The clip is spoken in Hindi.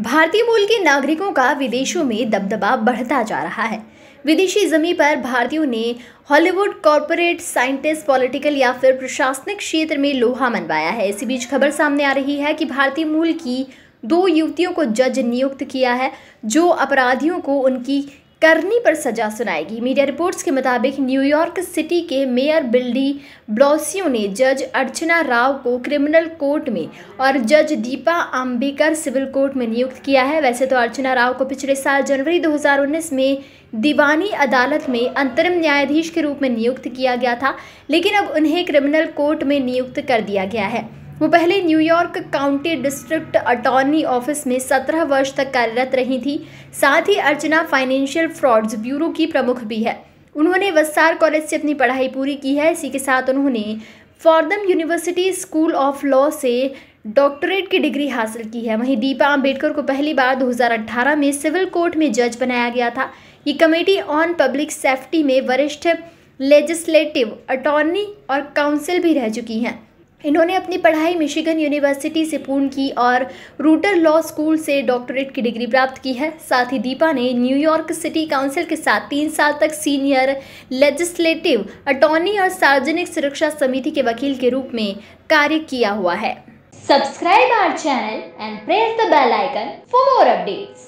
भारतीय मूल के नागरिकों का विदेशों में दबदबा बढ़ता जा रहा है विदेशी जमी पर भारतीयों ने हॉलीवुड कॉरपोरेट साइंटिस्ट पॉलिटिकल या फिर प्रशासनिक क्षेत्र में लोहा मनवाया है इसी बीच खबर सामने आ रही है कि भारतीय मूल की दो युवतियों को जज नियुक्त किया है जो अपराधियों को उनकी करनी पर सजा सुनाएगी मीडिया रिपोर्ट्स के मुताबिक न्यूयॉर्क सिटी के मेयर बिल्डी ब्लॉसियो ने जज अर्चना राव को क्रिमिनल कोर्ट में और जज दीपा आम्बेकर सिविल कोर्ट में नियुक्त किया है वैसे तो अर्चना राव को पिछले साल जनवरी 2019 में दीवानी अदालत में अंतरिम न्यायाधीश के रूप में नियुक्त किया गया था लेकिन अब उन्हें क्रिमिनल कोर्ट में नियुक्त कर दिया गया है वो पहले New York county district attorney office में 17 वर्ष तक कार्यरत रही थी साथ ही अर्चना फाइनेंशियल फ्रॉड्स ब्यूरो की प्रमुख भी है उन्होंने वस्सार कॉलेज से अपनी पढ़ाई पूरी की है इसी के साथ उन्होंने Fordham university school of law से डॉक्टरेट की डिग्री हासिल की है वहीं दीपा अंबेडकर को पहली बार 2018 में सिविल कोर्ट में जज बनाया गया था ये कमेटी ऑन पब्लिक सेफ्टी में वरिष्ठ लेजिस्लेटिव अटॉर्नी और काउंसिल भी रह चुकी हैं इन्होंने अपनी पढ़ाई मिशिगन यूनिवर्सिटी से पूर्ण की और रूटर लॉ स्कूल से डॉक्टरेट की डिग्री प्राप्त की है साथ ही दीपा ने न्यूयॉर्क सिटी काउंसिल के साथ तीन साल तक सीनियर लेजिस्लेटिव अटॉर्नी और सार्वजनिक सुरक्षा समिति के वकील के रूप में कार्य किया हुआ है subscribe our channel and press the bell icon for more updates